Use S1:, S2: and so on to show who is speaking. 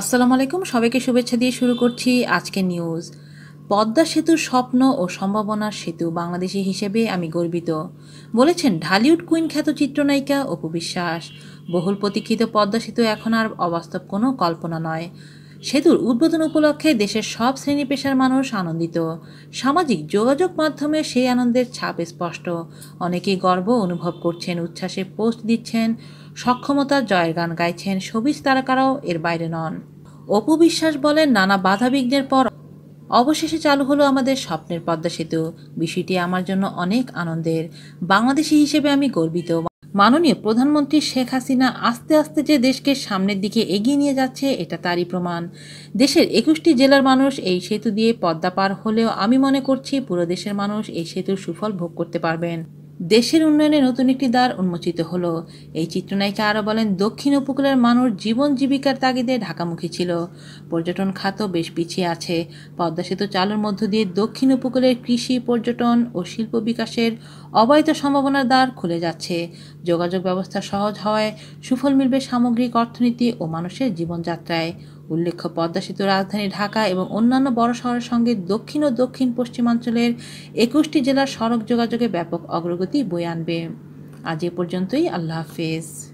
S1: আসসালাম আলাইকুম সবাইকে শুভেচ্ছা দিয়ে শুরু করছি আজকে নিউজ পদ্মা সেতুর স্বপ্ন ও সম্ভাবনার সেতু বাংলাদেশি হিসেবে আমি গর্বিত বলেছেন ঢালিউড কুইন খ্যাত চিত্রনায়িকা অপু বিশ্বাস বহুল প্রতীক্ষিত পদ্মা সেতু এখন আর অবাস্তব কোনো কল্পনা নয় সেতুর উদ্বোধন উপলক্ষে দেশের সব শ্রেণী পেশার মানুষ আনন্দিত সামাজিক যোগাযোগ মাধ্যমে সেই আনন্দের ছাপ স্পষ্ট অনেকেই গর্ব অনুভব করছেন উচ্ছ্বাসে পোস্ট দিচ্ছেন সক্ষমতার জয়ের গান গাইছেন সবিজ তারকারাও এর বাইরে নন অপু বিশ্বাস বলেন নানা বাধা বিঘ্নের পর অবশেষে চালু হলো আমাদের স্বপ্নের পদ্মা সেতু বিষয়টি আমার জন্য অনেক আনন্দের বাংলাদেশি হিসেবে আমি গর্বিত মাননীয় প্রধানমন্ত্রী শেখ হাসিনা আস্তে আস্তে যে দেশকে সামনের দিকে এগিয়ে নিয়ে যাচ্ছে এটা তারই প্রমাণ দেশের একুশটি জেলার মানুষ এই সেতু দিয়ে পদ্মা পার হলেও আমি মনে করছি পুরো দেশের মানুষ এই সেতুর সুফল ভোগ করতে পারবেন দেশের উন্নয়নে নতুন একটি দ্বার উন্মোচিত হলো এই চিত্রনায়িকা আরও বলেন দক্ষিণ উপকূলের মানুষ জীবন জীবিকার তাগিদে ঢাকামুখী ছিল পর্যটন খাতও বেশ পিছিয়ে আছে পদ্মা সেতু চালুর মধ্য দিয়ে দক্ষিণ উপকূলের কৃষি পর্যটন ও শিল্প বিকাশের অবৈধ সম্ভাবনার দ্বার খুলে যাচ্ছে যোগাযোগ ব্যবস্থা সহজ হওয়ায় সুফল মিলবে সামগ্রিক অর্থনীতি ও মানুষের জীবনযাত্রায় উল্লেখ্য পদ্মা সেতু রাজধানী ঢাকা এবং অন্যান্য বড় শহরের সঙ্গে দক্ষিণ ও দক্ষিণ পশ্চিমাঞ্চলের একুশটি জেলার সড়ক যোগাযোগে ব্যাপক অগ্রগতি বয়ে আনবে আজ এ পর্যন্তই আল্লাহ হাফেজ